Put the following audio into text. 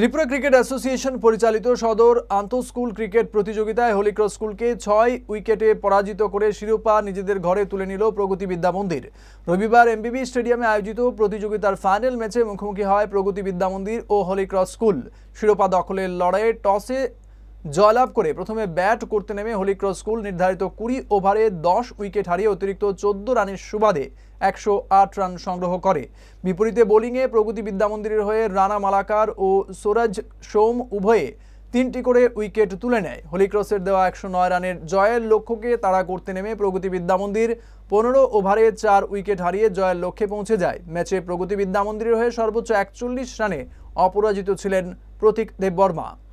Tripura cricket association পরিচালিত সদর আন্তঃস্কুল cricket প্রতিযোগিতায় হোলিক্রস স্কুলকে ছয় উইকেটে পরাজিত করে শিরোপা নিজেদের ঘরে তুলে নিল প্রগতি বিদ্যা মন্দির রবিবার এমবিবি স্টেডিয়ামে আয়োজিত প্রতিযোগিতার ফাইনাল ম্যাচে মুখোমুখি হয় প্রগতি বিদ্যা মন্দির ও হলিক্রস স্কুল শিরোপা দখলের লড়াইয়ে টসে জয়লাভ করে প্রথমে ব্যাট করতে নেমে হোলিক্রস স্কুল নির্ধারিত কুড়ি ওভারে দশ উইকেট হারিয়ে অতিরিক্ত চোদ্দ রানের সুবাদে একশো আট রান সংগ্রহ করে বিপরীতে বোলিংয়ে প্রগতি বিদ্যামন্দিরের হয়ে রানা মালাকার ও সোরাজ সোম উভয়ে তিনটি করে উইকেট তুলে নেয় হোলিক্রসের দেওয়া একশো নয় রানের জয়ের লক্ষ্যকে তাড়া করতে নেমে প্রগতি বিদ্যামন্দির পনেরো ওভারে চার উইকেট হারিয়ে জয়ের লক্ষ্যে পৌঁছে যায় ম্যাচে প্রগতি বিদ্যামন্দিরের হয়ে সর্বোচ্চ একচল্লিশ রানে অপরাজিত ছিলেন প্রতীক দেববর্মা